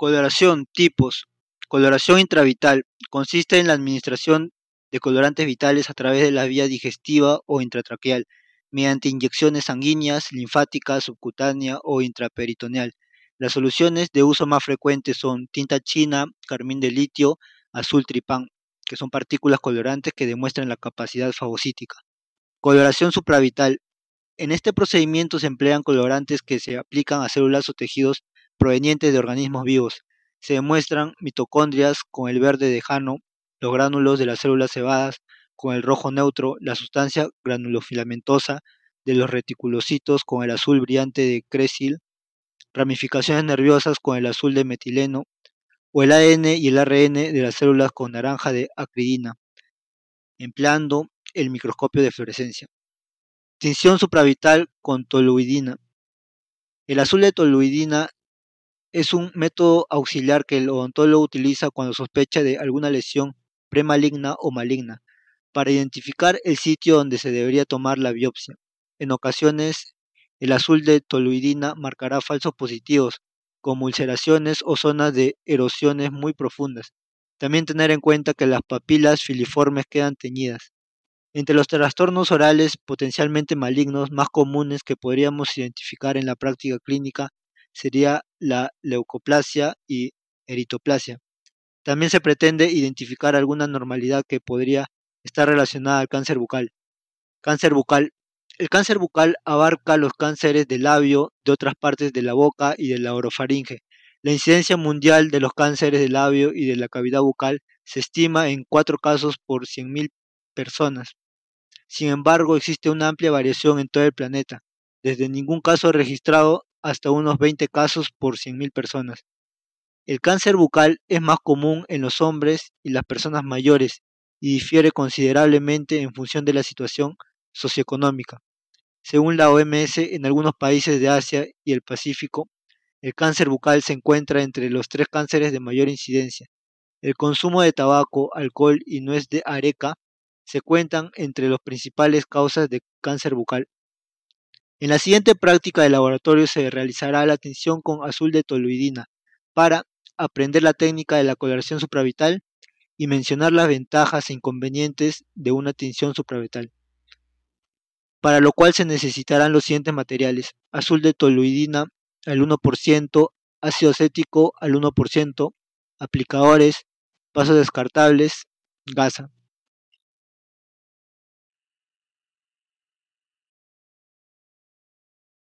Coloración, tipos. Coloración intravital. Consiste en la administración de colorantes vitales a través de la vía digestiva o intratraqueal, mediante inyecciones sanguíneas, linfáticas, subcutánea o intraperitoneal. Las soluciones de uso más frecuentes son tinta china, carmín de litio, azul tripán, que son partículas colorantes que demuestran la capacidad fagocítica. Coloración supravital. En este procedimiento se emplean colorantes que se aplican a células o tejidos provenientes de organismos vivos. Se demuestran mitocondrias con el verde jano, los gránulos de las células cebadas con el rojo neutro, la sustancia granulofilamentosa de los reticulocitos con el azul brillante de cresil, ramificaciones nerviosas con el azul de metileno, o el ADN y el ARN de las células con naranja de acridina, empleando el microscopio de fluorescencia. Tinción supravital con toluidina. El azul de toluidina es un método auxiliar que el odontólogo utiliza cuando sospecha de alguna lesión premaligna o maligna para identificar el sitio donde se debería tomar la biopsia. En ocasiones, el azul de toluidina marcará falsos positivos, como ulceraciones o zonas de erosiones muy profundas. También tener en cuenta que las papilas filiformes quedan teñidas. Entre los trastornos orales potencialmente malignos más comunes que podríamos identificar en la práctica clínica sería la leucoplasia y eritoplasia. También se pretende identificar alguna normalidad que podría estar relacionada al cáncer bucal. Cáncer bucal. El cáncer bucal abarca los cánceres del labio, de otras partes de la boca y de la orofaringe. La incidencia mundial de los cánceres del labio y de la cavidad bucal se estima en 4 casos por 100.000 personas. Sin embargo, existe una amplia variación en todo el planeta. Desde ningún caso registrado hasta unos 20 casos por 100.000 personas. El cáncer bucal es más común en los hombres y las personas mayores y difiere considerablemente en función de la situación socioeconómica. Según la OMS, en algunos países de Asia y el Pacífico, el cáncer bucal se encuentra entre los tres cánceres de mayor incidencia. El consumo de tabaco, alcohol y nuez de areca se cuentan entre las principales causas de cáncer bucal. En la siguiente práctica de laboratorio se realizará la tinción con azul de toluidina para aprender la técnica de la coloración supravital y mencionar las ventajas e inconvenientes de una tinción supravital, para lo cual se necesitarán los siguientes materiales, azul de toluidina al 1%, ácido acético al 1%, aplicadores, vasos descartables, gasa.